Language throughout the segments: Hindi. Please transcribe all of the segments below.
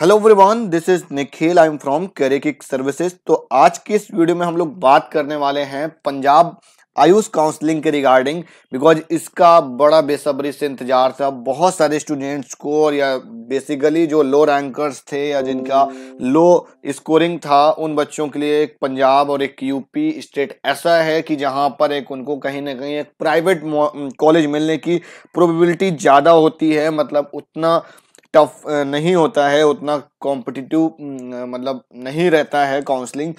hello everyone this is Nikhil I am from Careerkick services तो आज के इस वीडियो में हम लोग बात करने वाले हैं पंजाब आयुष काउंसलिंग के रिगार्डिंग बिकॉज इसका बड़ा बेसब्री से इंतजार था बहुत सारे स्टूडेंट्स को और या बेसिकली जो लो रैंकर्स थे या जिनका लो स्कोरिंग था उन बच्चों के लिए एक पंजाब और एक यूपी स्टेट ऐसा है कि जहां पर एक उनको कहीं ना कहीं एक प्राइवेट कॉलेज मिलने की प्रोबेबिलिटी ज़्यादा होती है मतलब उतना टफ नहीं होता है उतना कॉम्पिटिटिव मतलब नहीं रहता है काउंसलिंग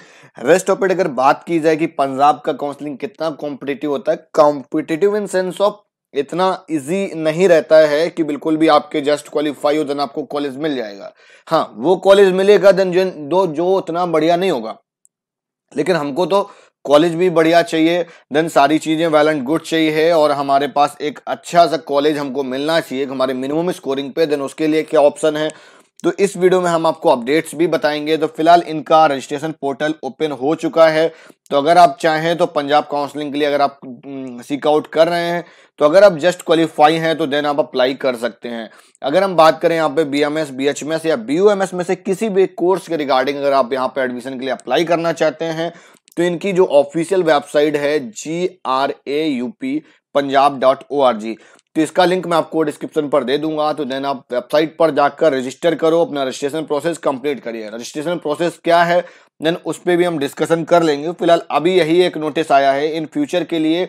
रेस्ट ऑफ इट अगर बात की जाए कि पंजाब का काउंसलिंग कितना कॉम्पिटिटिव होता है कॉम्पिटिटिव इन सेंस ऑफ इतना इजी नहीं रहता है कि बिल्कुल भी आपके जस्ट क्वालिफाई हो देन आपको कॉलेज मिल जाएगा हाँ वो कॉलेज मिलेगा देन जो दो जो उतना बढ़िया नहीं होगा लेकिन हमको तो कॉलेज भी बढ़िया चाहिए देन सारी चीज़ें वेल एंड गुड चाहिए और हमारे पास एक अच्छा सा कॉलेज हमको मिलना चाहिए हमारे मिनिमम स्कोरिंग पे देन उसके लिए क्या ऑप्शन है तो इस वीडियो में हम आपको अपडेट्स भी बताएंगे तो फिलहाल इनका रजिस्ट्रेशन पोर्टल ओपन हो चुका है तो अगर आप चाहें तो पंजाब काउंसलिंग के लिए अगर आप सीक आउट कर रहे हैं तो अगर आप जस्ट क्वालिफाई हैं तो देन आप अप्लाई कर सकते हैं अगर हम बात करें यहाँ पे BMS BHMS B H M S या बी में से किसी भी कोर्स के रिगार्डिंग अगर आप यहाँ पे एडमिशन के लिए अप्लाई करना चाहते हैं तो इनकी जो ऑफिशियल वेबसाइट है G R A U P Punjab dot O R G तो इसका लिंक मैं आपको डिस्क्रिप्शन पर दे दूंगा तो देन आप वेबसाइट पर जाकर रजिस्टर करो अपना रजिस्ट्रेशन प्रोसेस कंप्लीट करिए रजिस्ट्रेशन प्रोसेस क्या है देन उस पर भी हम डिस्कशन कर लेंगे फिलहाल अभी यही एक नोटिस आया है इन फ्यूचर के लिए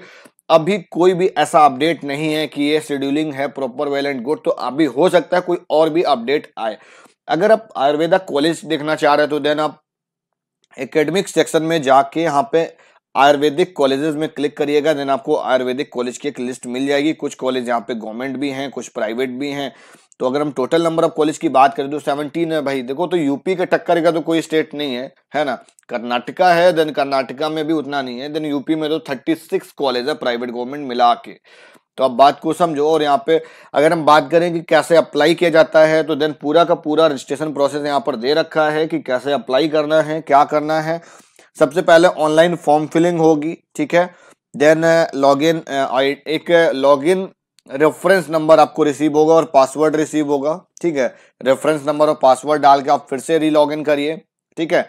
अभी कोई भी ऐसा अपडेट नहीं है कि ये शेड्यूलिंग है प्रॉपर वेल एंड गुड तो अभी हो सकता है कोई और भी अपडेट आए अगर आप आयुर्वेदा कॉलेज देखना चाह रहे हो तो देन आप एकेडमिक सेक्शन में जाके यहाँ पे आयुर्वेदिक कॉलेजेस में क्लिक करिएगा देन आपको आयुर्वेदिक कॉलेज की एक लिस्ट मिल जाएगी कुछ कॉलेज यहाँ पे गवर्नमेंट भी हैं कुछ प्राइवेट भी हैं तो अगर हम टोटल नंबर ऑफ कॉलेज की बात करें तो सेवनटीन है भाई देखो तो यूपी के टक्कर का तो कोई स्टेट नहीं है है ना कर्नाटका है देन कर्नाटका में भी उतना नहीं है देन यूपी में तो थर्टी सिक्स कॉलेज है प्राइवेट गवर्नमेंट मिला के तो आप बात को समझो और यहाँ पे अगर हम बात करें कि कैसे अप्लाई किया जाता है तो देन पूरा का पूरा रजिस्ट्रेशन प्रोसेस यहाँ पर दे रखा है कि कैसे अप्लाई करना है क्या करना है सबसे पहले ऑनलाइन फॉर्म फिलिंग होगी ठीक है देन लॉगिन uh, uh, एक लॉगिन रेफरेंस नंबर आपको रिसीव होगा और पासवर्ड रिसीव होगा ठीक है रेफरेंस नंबर और पासवर्ड डाल के आप फिर से री करिए ठीक है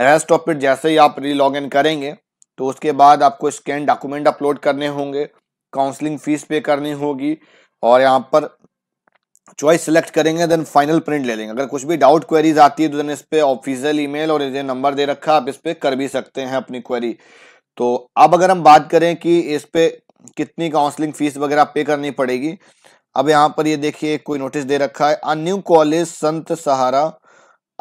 रेस्ट ऑफ इट जैसे ही आप री करेंगे तो उसके बाद आपको स्कैन डॉक्यूमेंट अपलोड करने होंगे काउंसलिंग फीस पे करनी होगी और यहाँ पर चॉइस सिलेक्ट करेंगे देन फाइनल प्रिंट ले लेंगे अगर कुछ भी डाउट क्वेरीज आती है तो देन इस पर ऑफिशियल ई और ये नंबर दे रखा आप इस पर कर भी सकते हैं अपनी क्वेरी तो अब अगर हम बात करें कि इस पर कितनी काउंसलिंग फीस वगैरह पे करनी पड़ेगी अब यहाँ पर ये देखिए कोई नोटिस दे रखा है अ new college Sant Sahara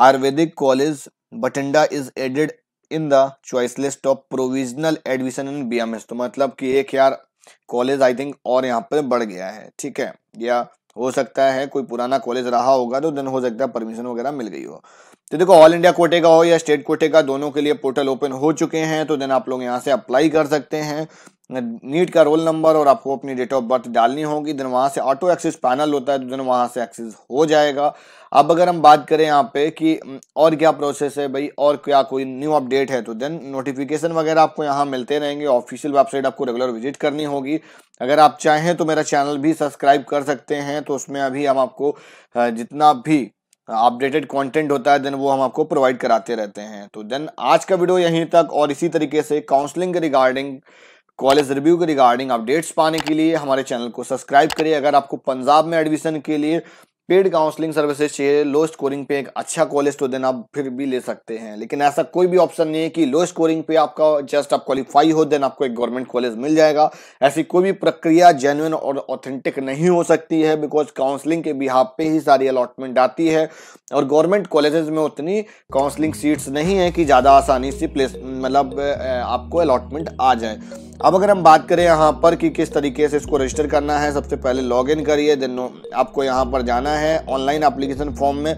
Ayurvedic college Bathinda is added in the choice list of provisional admission in BMS तो मतलब कि एक यार कॉलेज आई थिंक और यहाँ पर बढ़ गया है ठीक है या हो सकता है कोई पुराना कॉलेज रहा होगा तो देन हो सकता है परमिशन वगैरह मिल गई हो तो देखो ऑल इंडिया कोटे का हो या स्टेट कोटे का दोनों के लिए पोर्टल ओपन हो चुके हैं तो देन आप लोग यहाँ से अप्लाई कर सकते हैं नीट का रोल नंबर और आपको अपनी डेट ऑफ बर्थ डालनी होगी देन वहाँ से ऑटो एक्सेस पैनल होता है तो देन वहाँ से एक्सेस हो जाएगा अब अगर हम बात करें यहाँ पे कि और क्या प्रोसेस है भाई और क्या कोई न्यू अपडेट है तो देन नोटिफिकेशन वगैरह आपको यहाँ मिलते रहेंगे ऑफिशियल वेबसाइट आपको रेगुलर विजिट करनी होगी अगर आप चाहें तो मेरा चैनल भी सब्सक्राइब कर सकते हैं तो उसमें अभी हम आपको जितना भी अपडेटेड कंटेंट होता है देन वो हम आपको प्रोवाइड कराते रहते हैं तो देन आज का वीडियो यहीं तक और इसी तरीके से काउंसलिंग के रिगार्डिंग कॉलेज रिव्यू के रिगार्डिंग अपडेट्स पाने के लिए हमारे चैनल को सब्सक्राइब करिए अगर आपको पंजाब में एडमिशन के लिए पेड काउंसलिंग सर्विसेज चाहिए लो स्कोरिंग पे एक अच्छा कॉलेज तो देन आप फिर भी ले सकते हैं लेकिन ऐसा कोई भी ऑप्शन नहीं है कि लो स्कोरिंग पे आपका जस्ट आप क्वालिफाई हो देन आपको एक गवर्नमेंट कॉलेज मिल जाएगा ऐसी कोई भी प्रक्रिया जेन्युन और ऑथेंटिक नहीं हो सकती है बिकॉज काउंसलिंग के बिहाब पे ही सारी अलॉटमेंट आती है और गवर्नमेंट कॉलेजेस में उतनी काउंसलिंग सीट्स नहीं है कि ज़्यादा आसानी से प्लेस मतलब आपको अलॉटमेंट आ जाए अब अगर हम बात करें यहाँ पर कि किस तरीके से इसको रजिस्टर करना है सबसे पहले लॉग इन करिए देन आपको यहाँ पर जाना है करना है ऑनलाइन एप्लीकेशन फॉर्म में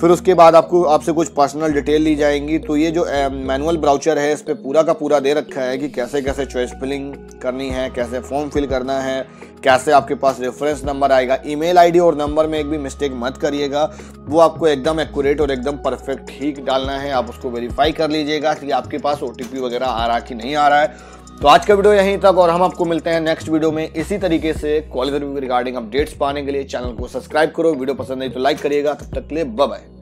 फिर उसके बाद आपको आपसे कुछ पर्सनल डिटेल ली जाएंगी तो ये जो मैनुअल ब्राउचर है इस पर पूरा का पूरा दे रखा है कि कैसे कैसे चॉइस फिलिंग करनी है कैसे फॉर्म फिल करना है कैसे आपके पास रेफरेंस नंबर आएगा ईमेल आईडी और नंबर में एक भी मिस्टेक मत करिएगा वो आपको एकदम एक्यूरेट और एकदम परफेक्ट ही डालना है आप उसको वेरीफाई कर लीजिएगा कि आपके पास ओ वगैरह आ रहा कि नहीं आ रहा है तो आज का वीडियो यहीं तक और हम आपको मिलते हैं नेक्स्ट वीडियो में इसी तरीके से क्वालिटी रिगार्डिंग अपडेट्स पाने के लिए चैनल को सब्सक्राइब करो वीडियो पसंद आई तो लाइक करिएगा तब तक के लिए बाय